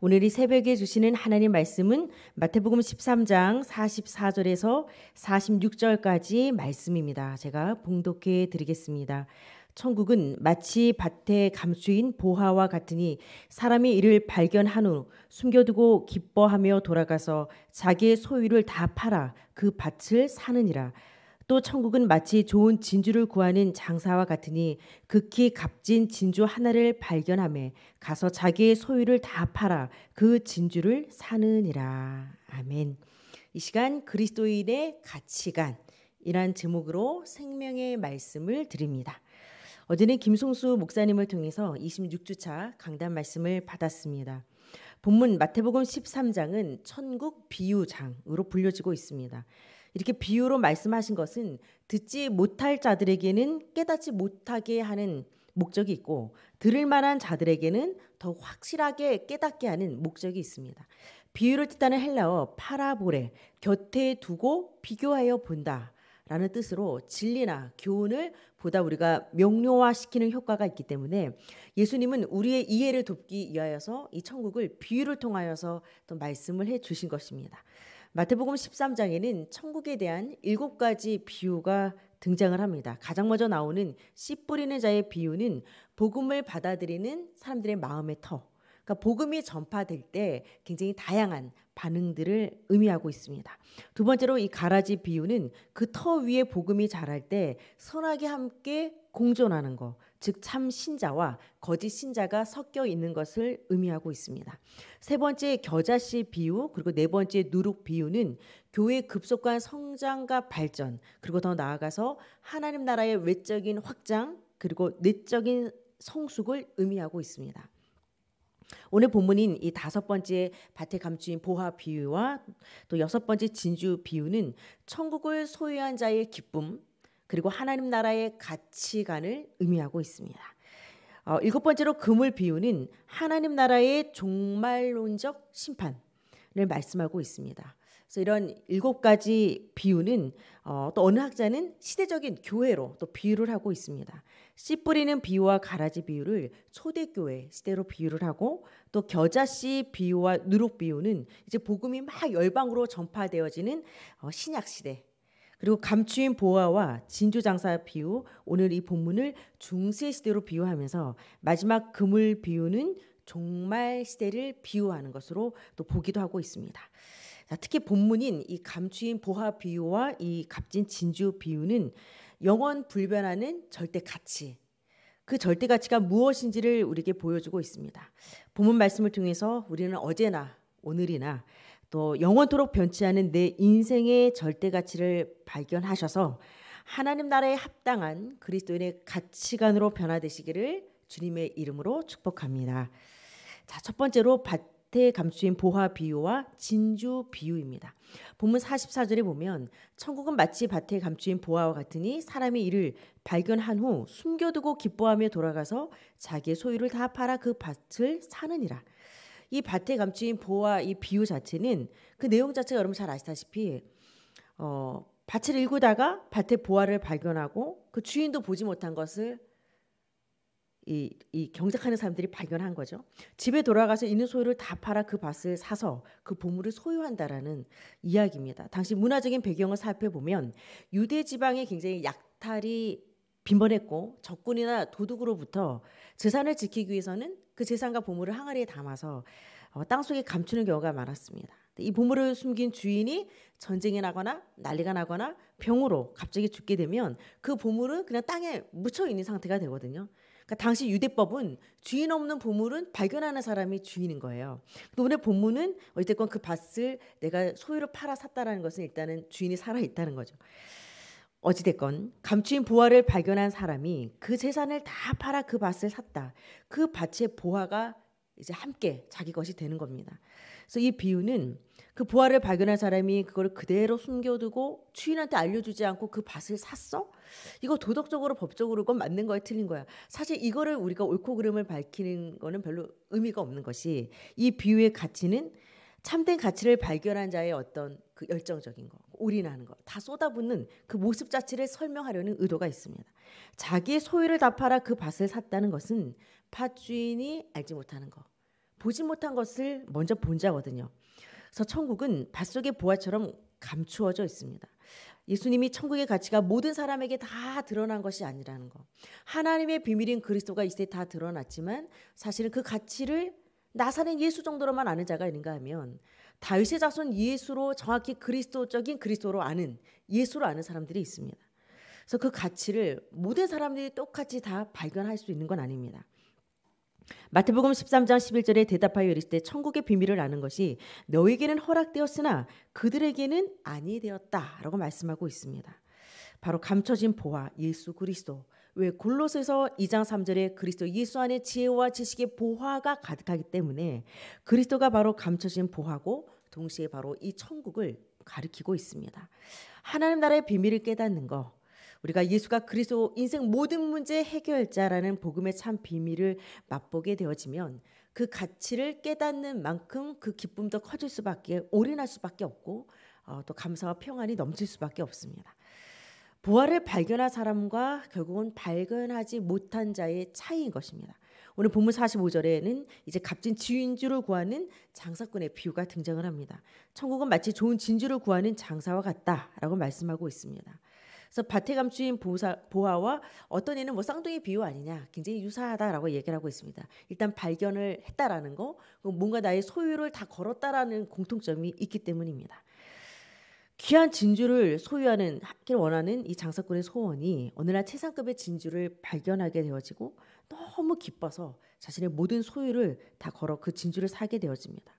오늘 이 새벽에 주시는 하나님 말씀은 마태복음 13장 44절에서 46절까지 말씀입니다. 제가 봉독해 드리겠습니다. 천국은 마치 밭에 감추인 보화와 같으니 사람이 이를 발견한 후 숨겨두고 기뻐하며 돌아가서 자기의 소유를 다 팔아 그 밭을 사느니라. 또 천국은 마치 좋은 진주를 구하는 장사와 같으니 극히 값진 진주 하나를 발견함에 가서 자기의 소유를 다 팔아 그 진주를 사느니라. 아멘. 이 시간 그리스도인의 가치관이란 제목으로 생명의 말씀을 드립니다. 어제는 김송수 목사님을 통해서 26주차 강단 말씀을 받았습니다. 본문 마태복음 13장은 천국 비유장으로 불려지고 있습니다. 이렇게 비유로 말씀하신 것은 듣지 못할 자들에게는 깨닫지 못하게 하는 목적이 있고 들을 만한 자들에게는 더 확실하게 깨닫게 하는 목적이 있습니다. 비유를 뜻하는 헬라어 파라보레 곁에 두고 비교하여 본다. 라는 뜻으로 진리나 교훈을 보다 우리가 명료화시키는 효과가 있기 때문에 예수님은 우리의 이해를 돕기 위하여서 이 천국을 비유를 통하여서 또 말씀을 해 주신 것입니다. 마태복음 13장에는 천국에 대한 일곱 가지 비유가 등장을 합니다. 가장 먼저 나오는 씨 뿌리는 자의 비유는 복음을 받아들이는 사람들의 마음의 터. 그러니까 복음이 전파될 때 굉장히 다양한 반응들을 의미하고 있습니다. 두 번째로 이 가라지 비유는 그 터 위에 복음이 자랄 때 선악이 함께 공존하는 것. 즉참 신자와 거짓 신자가 섞여 있는 것을 의미하고 있습니다. 세 번째 겨자씨 비유 그리고 네 번째 누룩 비유는 교회 급속한 성장과 발전 그리고 더 나아가서 하나님 나라의 외적인 확장 그리고 내적인 성숙을 의미하고 있습니다. 오늘 본문인 이 다섯 번째 밭에 감추인 보화 비유와 또 여섯 번째 진주 비유는 천국을 소유한 자의 기쁨 그리고 하나님 나라의 가치관을 의미하고 있습니다. 어, 일곱 번째로 금을 비유는 하나님 나라의 종말론적 심판을 말씀하고 있습니다. 그래서 이런 일곱 가지 비유는 어, 또 어느 학자는 시대적인 교회로 또 비유를 하고 있습니다. 씨 뿌리는 비유와 가라지 비유를 초대교회 시대로 비유를 하고 또 겨자씨 비유와 누룩 비유는 이제 복음이 막 열방으로 전파되어지는 어, 신약 시대 그리고 감추인 보아와 진주 장사 비유 오늘 이 본문을 중세 시대로 비유하면서 마지막 그물 비유는 종말 시대를 비유하는 것으로 또 보기도 하고 있습니다. 자, 특히 본문인 이 감추인 보화 비유와 이 값진 진주 비유는 영원 불변하는 절대 가치 그 절대 가치가 무엇인지를 우리에게 보여주고 있습니다. 본문 말씀을 통해서 우리는 어제나 오늘이나 또 영원토록 변치 않은 내 인생의 절대 가치를 발견하셔서 하나님 나라에 합당한 그리스도인의 가치관으로 변화되시기를 주님의 이름으로 축복합니다. 자, 첫 번째로 밭에 감추인 보화 비유와 진주 비유입니다. 본문 44절에 보면 천국은 마치 밭에 감추인 보화와 같으니 사람이 이를 발견한 후 숨겨두고 기뻐하며 돌아가서 자기의 소유를 다 팔아 그 밭을 사느니라. 이 밭에 감추인 보와 이 비유 자체는 그 내용 자체가 여러분 잘 아시다시피 어, 밭을 일구다가 밭에 보화를 발견하고 그 주인도 보지 못한 것을 이, 이 경작하는 사람들이 발견한 거죠. 집에 돌아가서 있는 소유를 다 팔아 그 밭을 사서 그 보물을 소유한다라는 이야기입니다. 당시 문화적인 배경을 살펴보면 유대 지방이 굉장히 약탈이 빈번했고 적군이나 도둑으로부터 재산을 지키기 위해서는 그 재산과 보물을 항아리에 담아서 어, 땅속에 감추는 경우가 많았습니다. 이 보물을 숨긴 주인이 전쟁이 나거나 난리가 나거나 병으로 갑자기 죽게 되면 그 보물은 그냥 땅에 묻혀 있는 상태가 되거든요. 그러니까 당시 유대법은 주인 없는 보물은 발견하는 사람이 주인인 거예요. 근데 오늘 본문은 어쨌건 그 밭을 내가 소유로 팔아 샀다라는 것은 일단은 주인이 살아 있다는 거죠. 어찌됐건 감추인 보화를 발견한 사람이 그 재산을 다 팔아 그 밭을 샀다. 그 밭의 보화가 이제 함께 자기 것이 되는 겁니다. 그래서 이 비유는 그 보화를 발견한 사람이 그걸 그대로 숨겨두고 주인한테 알려주지 않고 그 밭을 샀어? 이거 도덕적으로 법적으로 건 맞는 거야 틀린 거야. 사실 이거를 우리가 옳고 그름을 밝히는 거는 별로 의미가 없는 것이 이 비유의 가치는 참된 가치를 발견한 자의 어떤 그 열정적인 거, 올인하는 거, 다 쏟아붓는 그 모습 자체를 설명하려는 의도가 있습니다. 자기의 소유를 다 팔아 그 밭을 샀다는 것은 밭 주인이 알지 못하는 거, 보지 못한 것을 먼저 본 자거든요. 그래서 천국은 밭 속의 보화처럼 감추어져 있습니다. 예수님이 천국의 가치가 모든 사람에게 다 드러난 것이 아니라는 거. 하나님의 비밀인 그리스도가 이제 다 드러났지만 사실은 그 가치를 나사는 예수 정도로만 아는 자가 있는가 하면 다윗의 자손 예수로 정확히 그리스도적인 그리스도로 아는 예수로 아는 사람들이 있습니다. 그래서 그 가치를 모든 사람들이 똑같이 다 발견할 수 있는 건 아닙니다. 마태복음 13장 11절에 대답하여 이르시되 천국의 비밀을 아는 것이 너에게는 허락되었으나 그들에게는 아니 되었다라고 말씀하고 있습니다. 바로 감춰진 보화 예수 그리스도 왜 골로새서 2장 3절에 그리스도 예수 안에 지혜와 지식의 보화가 가득하기 때문에 그리스도가 바로 감춰진 보화고 동시에 바로 이 천국을 가리키고 있습니다. 하나님 나라의 비밀을 깨닫는 거 우리가 예수가 그리스도 인생 모든 문제 해결자라는 복음의 참 비밀을 맛보게 되어지면 그 가치를 깨닫는 만큼 그 기쁨도 커질 수밖에 올인할 수밖에 없고 어, 또 감사와 평안이 넘칠 수밖에 없습니다. 부활을 발견한 사람과 결국은 발견하지 못한 자의 차이인 것입니다. 오늘 본문 45절에는 이제 값진 진주를 구하는 장사꾼의 비유가 등장을 합니다. 천국은 마치 좋은 진주를 구하는 장사와 같다라고 말씀하고 있습니다. 그래서 밭에 감추인 보사, 보아와 어떤 이는 뭐 쌍둥이 비유 아니냐 굉장히 유사하다라고 얘기를 하고 있습니다. 일단 발견을 했다라는 거 뭔가 나의 소유를 다 걸었다라는 공통점이 있기 때문입니다. 귀한 진주를 소유하는 하길 원하는 이 장사꾼의 소원이 어느 날 최상급의 진주를 발견하게 되어지고 너무 기뻐서 자신의 모든 소유를 다 걸어 그 진주를 사게 되어집니다.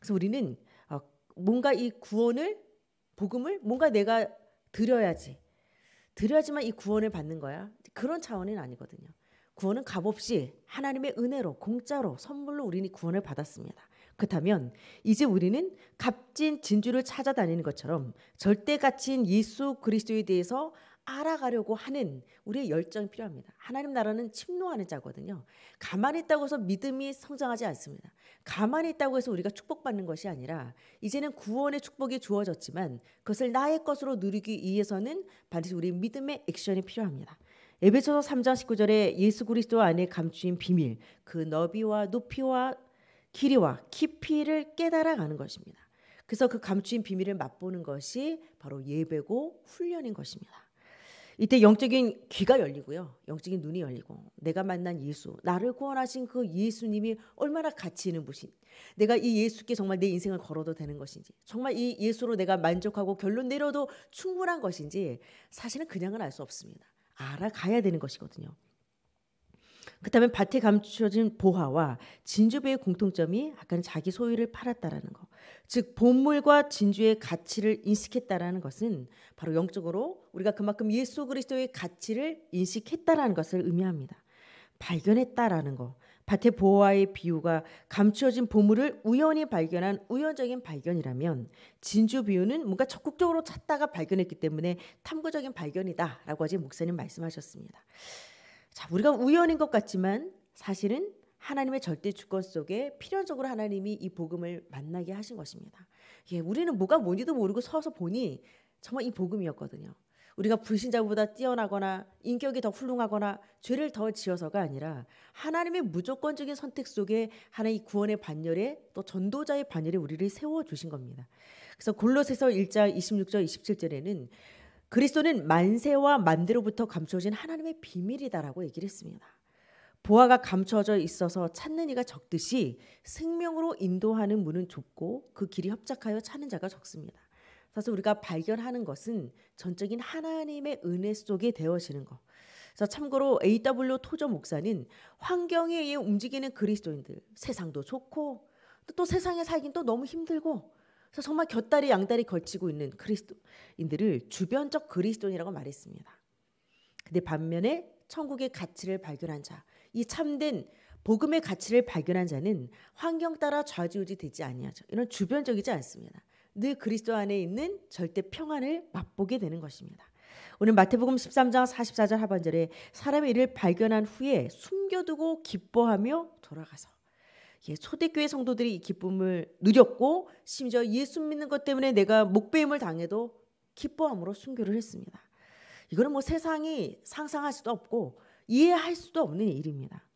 그래서 우리는 어, 뭔가 이 구원을 복음을 뭔가 내가 드려야지 드려야지만 이 구원을 받는 거야 그런 차원은 아니거든요. 구원은 값없이 하나님의 은혜로 공짜로 선물로 우리는 구원을 받았습니다. 그렇다면 이제 우리는 값진 진주를 찾아다니는 것처럼 절대 가치인 예수 그리스도에 대해서 알아가려고 하는 우리의 열정이 필요합니다. 하나님 나라는 침노하는 자거든요. 가만히 있다고 해서 믿음이 성장하지 않습니다. 가만히 있다고 해서 우리가 축복받는 것이 아니라 이제는 구원의 축복이 주어졌지만 그것을 나의 것으로 누리기 위해서는 반드시 우리 믿음의 액션이 필요합니다. 에베소서 3장 19절에 예수 그리스도 안에 감추인 비밀 그 너비와 높이와 길이와 깊이를 깨달아 가는 것입니다. 그래서 그 감추인 비밀을 맛보는 것이 바로 예배고 훈련인 것입니다. 이때 영적인 귀가 열리고요. 영적인 눈이 열리고 내가 만난 예수, 나를 구원하신 그 예수님이 얼마나 가치 있는 분인 내가 이 예수께 정말 내 인생을 걸어도 되는 것인지, 정말 이 예수로 내가 만족하고 결론 내려도 충분한 것인지 사실은 그냥은 알 수 없습니다. 알아가야 되는 것이거든요. 그다음에 밭에 감추어진 보화와 진주배의 공통점이 아까는 자기 소유를 팔았다라는 것. 즉 본물과 진주의 가치를 인식했다라는 것은 바로 영적으로 우리가 그만큼 예수 그리스도의 가치를 인식했다라는 것을 의미합니다. 발견했다라는 거. 밭의 보화의 비유가 감추어진 보물을 우연히 발견한 우연적인 발견이라면 진주 비유는 뭔가 적극적으로 찾다가 발견했기 때문에 탐구적인 발견이다라고 아직 목사님 말씀하셨습니다. 자, 우리가 우연인 것 같지만 사실은 하나님의 절대 주권 속에 필연적으로 하나님이 이 복음을 만나게 하신 것입니다. 예, 우리는 뭐가 뭔지도 모르고 서서 보니 정말 이 복음이었거든요. 우리가 불신자보다 뛰어나거나 인격이 더 훌륭하거나 죄를 더 지어서가 아니라 하나님의 무조건적인 선택 속에 하나의 구원의 반열에 또 전도자의 반열에 우리를 세워 주신 겁니다. 그래서 골로새서 1장 26절 27절에는 그리스도는 만세와 만대로부터 감추어진 하나님의 비밀이다라고 얘기를 했습니다. 보화가 감춰져 있어서 찾는 이가 적듯이 생명으로 인도하는 문은 좁고 그 길이 협착하여 찾는 자가 적습니다. 사실 우리가 발견하는 것은 전적인 하나님의 은혜 속에 되어지는 것. 자, 참고로 A.W. 토저 목사는 환경에 의해 움직이는 그리스도인들 세상도 좋고 또 세상에 살긴 또 너무 힘들고 그래서 정말 곁다리 양다리 걸치고 있는 그리스도인들을 주변적 그리스도인이라고 말했습니다. 근데 반면에 천국의 가치를 발견한 자, 이 참된 복음의 가치를 발견한 자는 환경 따라 좌지우지 되지 아니하죠. 이런 주변적이지 않습니다. 늘 그리스도 안에 있는 절대 평안을 맛보게 되는 것입니다. 오늘 마태복음 13장 44절 하반절에 사람의 일을 발견한 후에 숨겨두고 기뻐하며 돌아가서 예, 초대교회 성도들이 이 기쁨을 누렸고 심지어 예수 믿는 것 때문에 내가 목배임을 당해도 기뻐함으로 순교를 했습니다. 이거는 뭐 세상이 상상할 수도 없고 이해할 수도 없는 일입니다.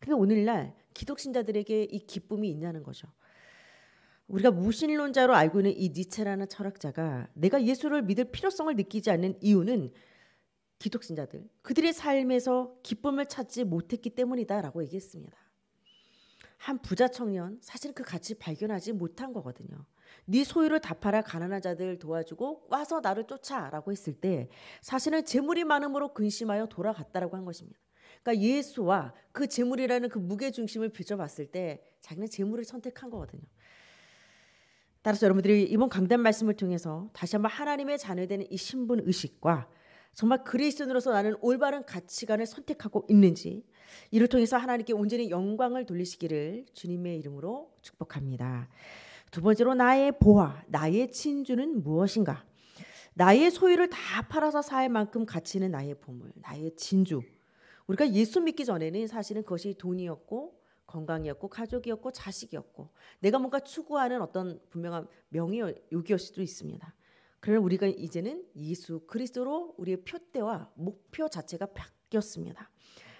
근데 그러니까 오늘날 기독신자들에게 이 기쁨이 있냐는 거죠. 우리가 무신론자로 알고 있는 이 니체라는 철학자가 내가 예수를 믿을 필요성을 느끼지 않는 이유는 기독신자들 그들의 삶에서 기쁨을 찾지 못했기 때문이다라고 얘기했습니다. 한 부자 청년 사실 그 가치 발견하지 못한 거거든요. 네 소유를 다 팔아 가난한 자들 도와주고 와서 나를 쫓아라고 했을 때 사실은 재물이 많음으로 근심하여 돌아갔다라고 한 것입니다. 그러니까 예수와 그 재물이라는 그 무게 중심을 비춰봤을 때 자기는 재물을 선택한 거거든요. 따라서 여러분들이 이번 강단 말씀을 통해서 다시 한번 하나님의 자녀되는 이 신분 의식과 정말 그리스도인으로서 나는 올바른 가치관을 선택하고 있는지 이를 통해서 하나님께 온전히 영광을 돌리시기를 주님의 이름으로 축복합니다. 두 번째로 나의 보화, 나의 친주는 무엇인가? 나의 소유를 다 팔아서 살 만큼 가치 는 나의 보물, 나의 진주. 우리가 예수 믿기 전에는 사실은 그것이 돈이었고 건강이었고 가족이었고 자식이었고 내가 뭔가 추구하는 어떤 분명한 명예욕이었을 수도 있습니다. 그러나 우리가 이제는 예수 그리스도로 우리의 표대와 목표 자체가 바뀌었습니다.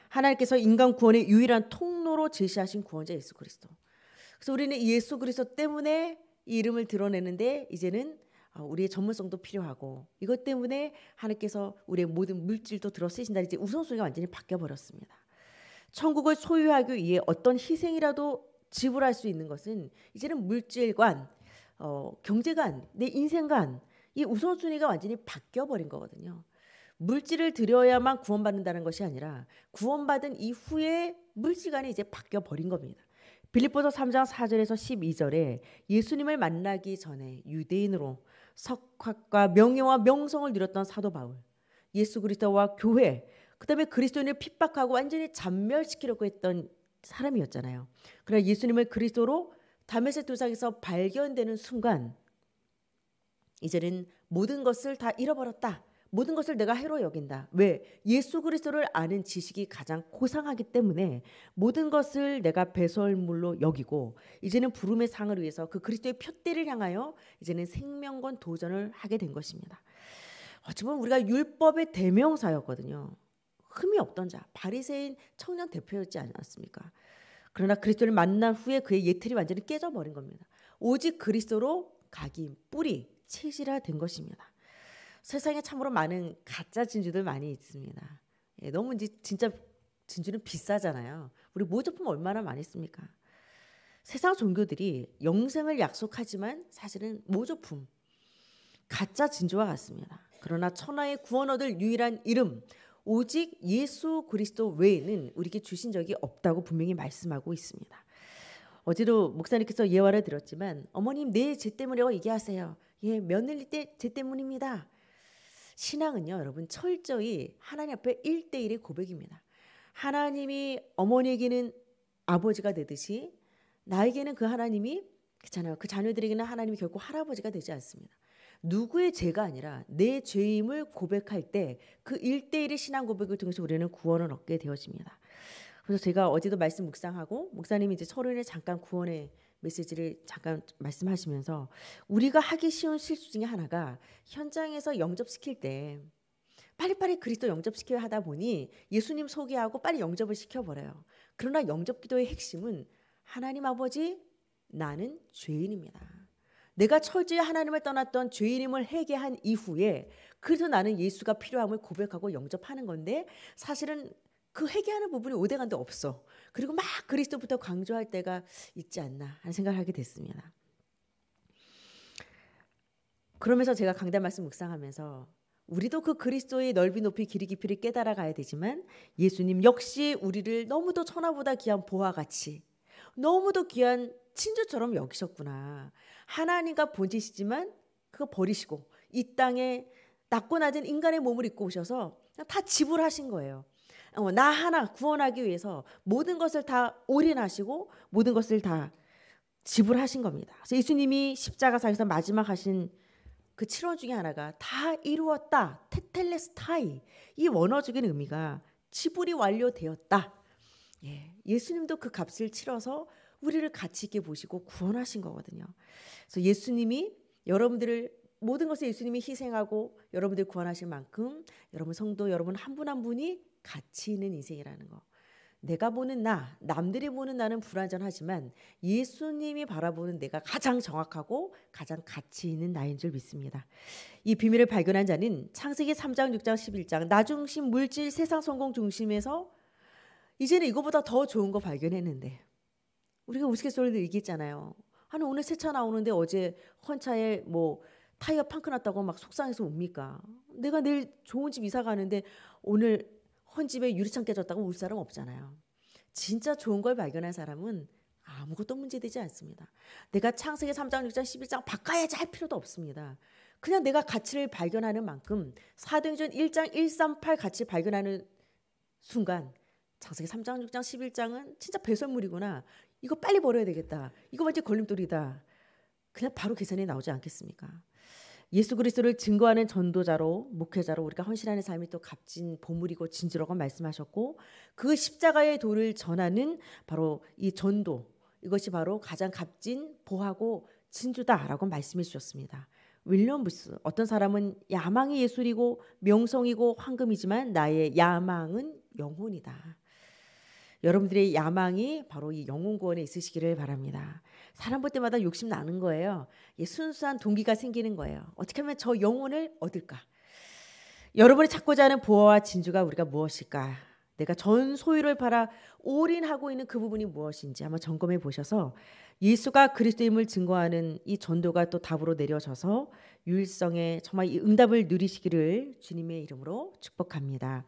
하나님께서 인간 구원의 유일한 통로로 제시하신 구원자 예수 그리스도. 그래서 우리는 예수 그리스도 때문에 이 이름을 드러내는데 이제는 아, 우리의 전문성도 필요하고 이것 때문에 하나님께서 우리의 모든 물질도 들어 쓰신다 이제 우선순위가 완전히 바뀌어 버렸습니다. 천국을 소유하기 위해 어떤 희생이라도 지불할 수 있는 것은 이제는 물질관, 어, 경제관, 내 인생관 이 우선순위가 완전히 바뀌어버린 거거든요. 물질을 드려야만 구원받는다는 것이 아니라 구원받은 이후에 물질간이 이제 바뀌어버린 겁니다. 빌립보서 3장 4절에서 12절에 예수님을 만나기 전에 유대인으로 석학과 명예와 명성을 누렸던 사도 바울 예수 그리스도와 교회 그다음에 그리스도인을 핍박하고 완전히 잔멸시키려고 했던 사람이었잖아요. 그러나 예수님을 그리스도로 담메섹 도상에서 발견되는 순간 이제는 모든 것을 다 잃어버렸다. 모든 것을 내가 해로 여긴다. 왜? 예수 그리스도를 아는 지식이 가장 고상하기 때문에 모든 것을 내가 배설물로 여기고 이제는 부름의 상을 위해서 그 그리스도의 표대를 향하여 이제는 생명권 도전을 하게 된 것입니다. 어찌 보면 우리가 율법의 대명사였거든요. 흠이 없던 자, 바리새인 청년 대표였지 않았습니까? 그러나 그리스도를 만난 후에 그의 예틀이 완전히 깨져버린 겁니다. 오직 그리스도로 각인 뿌리 체질화된 것입니다. 세상에 참으로 많은 가짜 진주들 많이 있습니다. 예, 너무 이제 진짜 진주는 비싸잖아요. 우리 모조품 얼마나 많이 씁니까? 세상 종교들이 영생을 약속하지만 사실은 모조품 가짜 진주와 같습니다. 그러나 천하의 구원 얻을 유일한 이름 오직 예수 그리스도 외에는 우리에게 주신 적이 없다고 분명히 말씀하고 있습니다. 어제도 목사님께서 예화를 들었지만 어머님 네제 때문이라고 얘기하세요. 예 며느리 때제 때문입니다. 신앙은요 여러분 철저히 하나님 앞에 1대1의 고백입니다. 하나님이 어머니에게는 아버지가 되듯이 나에게는 그 하나님이 그잖아요그 자녀들에게는 하나님이 결국 할아버지가 되지 않습니다. 누구의 죄가 아니라 내 죄임을 고백할 때 그 일대일의 신앙 고백을 통해서 우리는 구원을 얻게 되어집니다. 그래서 제가 어제도 말씀 묵상하고 목사님이 이제 서른에 잠깐 구원의 메시지를 잠깐 말씀하시면서 우리가 하기 쉬운 실수 중에 하나가 현장에서 영접시킬 때 빨리빨리 그리스도 영접시켜야 하다 보니 예수님 소개하고 빨리 영접을 시켜버려요. 그러나 영접 기도의 핵심은 하나님 아버지 나는 죄인입니다. 내가 철저히 하나님을 떠났던 죄인임을 회개한 이후에 그래서 나는 예수가 필요함을 고백하고 영접하는 건데 사실은 그 회개하는 부분이 오대간데 없어. 그리고 막 그리스도부터 강조할 때가 있지 않나 하는 생각을 하게 됐습니다. 그러면서 제가 강단 말씀 묵상하면서 우리도 그 그리스도의 넓이 높이 길이 깊이를 깨달아 가야 되지만 예수님 역시 우리를 너무도 천하보다 귀한 보화 같이 너무도 귀한 친주처럼 여기셨구나. 하나님과 본지시지만 그거 버리시고 이 땅에 낮고 낮은 인간의 몸을 입고 오셔서 다 지불하신 거예요. 어, 나 하나 구원하기 위해서 모든 것을 다 올인하시고 모든 것을 다 지불하신 겁니다. 그래서 예수님이 십자가상에서 마지막 하신 그 치료 중에 하나가 다 이루었다. 테텔레스타이. 이 원어적인 의미가 지불이 완료되었다. 예. 예수님도 그 값을 치러서 우리를 가치 있게 보시고 구원하신 거거든요. 그래서 예수님이 여러분들을 모든 것을 예수님이 희생하고 여러분들 구원하실 만큼 여러분 성도 여러분 한 분한 한 분이 가치 있는 인생이라는 거. 내가 보는 나, 남들이 보는 나는 불완전하지만 예수님이 바라보는 내가 가장 정확하고 가장 가치 있는 나인 줄 믿습니다. 이 비밀을 발견한 자는 창세기 3장, 6장, 11장 나 중심, 물질, 세상 성공 중심에서 이제는 이거보다 더 좋은 거 발견했는데 우리가 우스갯소리로 얘기했잖아요. 아니 오늘 새 차 나오는데 어제 헌차에 뭐 타이어 펑크 났다고 막 속상해서 옵니까? 내가 내일 좋은 집 이사 가는데 오늘 헌집에 유리창 깨졌다고 울 사람 없잖아요. 진짜 좋은 걸 발견한 사람은 아무것도 문제되지 않습니다. 내가 창세기 3장, 6장, 11장 바꿔야지 할 필요도 없습니다. 그냥 내가 가치를 발견하는 만큼 사도행전 1장 138 가치 발견하는 순간 창세기 3장, 6장, 11장은 진짜 배설물이구나. 이거 빨리 버려야 되겠다. 이거 완전 걸림돌이다. 그냥 바로 계산이 나오지 않겠습니까? 예수 그리스도를 증거하는 전도자로 목회자로 우리가 헌신하는 삶이 또 값진 보물이고 진주라고 말씀하셨고 그 십자가의 도를 전하는 바로 이 전도 이것이 바로 가장 값진 보하고 진주다라고 말씀해 주셨습니다. 윌리엄 부스 어떤 사람은 야망이 예술이고 명성이고 황금이지만 나의 야망은 영혼이다. 여러분들의 야망이 바로 이 영혼 구원에 있으시기를 바랍니다. 사람 볼 때마다 욕심 나는 거예요. 순수한 동기가 생기는 거예요. 어떻게 하면 저 영혼을 얻을까? 여러분이 찾고자 하는 보화와 진주가 우리가 무엇일까? 내가 전 소유를 팔아 올인하고 있는 그 부분이 무엇인지 한번 점검해 보셔서 예수가 그리스도임을 증거하는 이 전도가 또 답으로 내려져서 유일성에 정말 이 응답을 누리시기를 주님의 이름으로 축복합니다.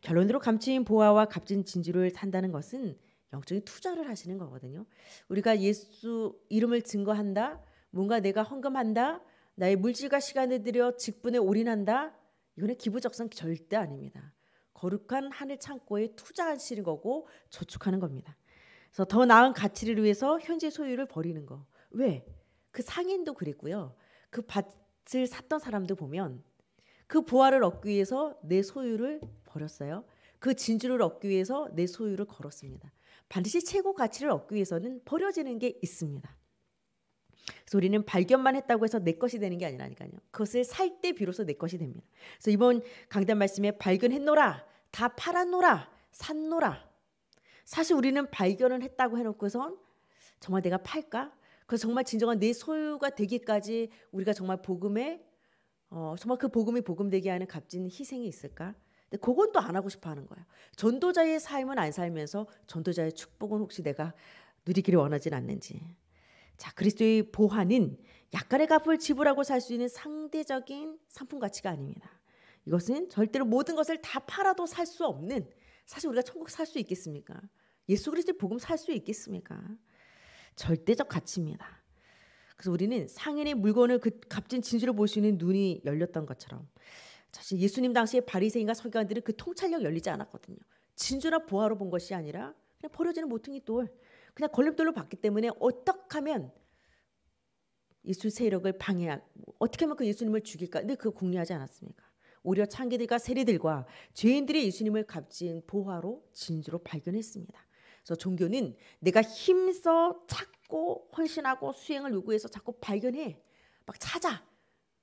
결론으로 감추인 보화와 값진 진주를 산다는 것은 영적인 투자를 하시는 거거든요. 우리가 예수 이름을 증거한다, 뭔가 내가 헌금한다, 나의 물질과 시간을 들여 직분에 올인한다. 이거는 기부적성 절대 아닙니다. 거룩한 하늘 창고에 투자하시는 거고 저축하는 겁니다. 그래서 더 나은 가치를 위해서 현재 소유를 버리는 거. 왜? 그 상인도 그랬고요. 그 밭을 샀던 사람도 보면 그 보화를 얻기 위해서 내 소유를 버렸어요. 그 진주를 얻기 위해서 내 소유를 걸었습니다. 반드시 최고 가치를 얻기 위해서는 버려지는 게 있습니다. 그래서 우리는 발견만 했다고 해서 내 것이 되는 게 아니라니까요. 그것을 살 때 비로소 내 것이 됩니다. 그래서 이번 강단 말씀에 발견했노라, 다 팔았노라, 샀노라. 사실 우리는 발견을 했다고 해놓고선 정말 내가 팔까? 그 정말 진정한 내 소유가 되기까지 우리가 정말 복음에 어, 정말 그 복음이 복음되게 하는 값진 희생이 있을까? 근데 그건 또 안 하고 싶어 하는 거야. 전도자의 삶은 안 살면서 전도자의 축복은 혹시 내가 누리기를 원하진 않는지. 자, 그리스도의 보화는 약간의 값을 지불하고 살 수 있는 상대적인 상품 가치가 아닙니다. 이것은 절대로 모든 것을 다 팔아도 살 수 없는 사실 우리가 천국 살 수 있겠습니까? 예수 그리스도의 복음 살 수 있겠습니까? 절대적 가치입니다. 그래서 우리는 상인의 물건을 그 값진 진수를 볼수 있는 눈이 열렸던 것처럼 사실 예수님 당시에 바리새인과 서기관들은 그 통찰력 열리지 않았거든요. 진주나 보화로 본 것이 아니라 그냥 버려지는 모퉁이 돌, 그냥 걸림돌로 봤기 때문에 어떻게 하면 예수 세력을 방해할, 어떻게 하면 그 예수님을 죽일까? 근데 그거 궁리하지 않았습니까? 오히려 창기들과 세리들과 죄인들의 예수님을 값진 보화로 진주로 발견했습니다. 그래서 종교는 내가 힘써 찾고 헌신하고 수행을 요구해서 자꾸 발견해 막 찾아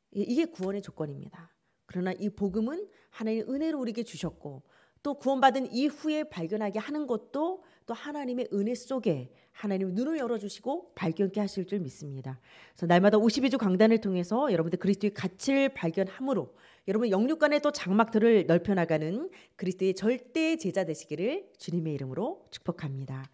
이게 구원의 조건입니다. 그러나 이 복음은 하나님의 은혜로 우리에게 주셨고 또 구원받은 이후에 발견하게 하는 것도 또 하나님의 은혜 속에 하나님 눈을 열어주시고 발견케 하실 줄 믿습니다. 그래서 날마다 52주 강단을 통해서 여러분들 그리스도의 가치를 발견함으로 여러분 영육간에 또 장막들을 넓혀나가는 그리스도의 절대 제자 되시기를 주님의 이름으로 축복합니다.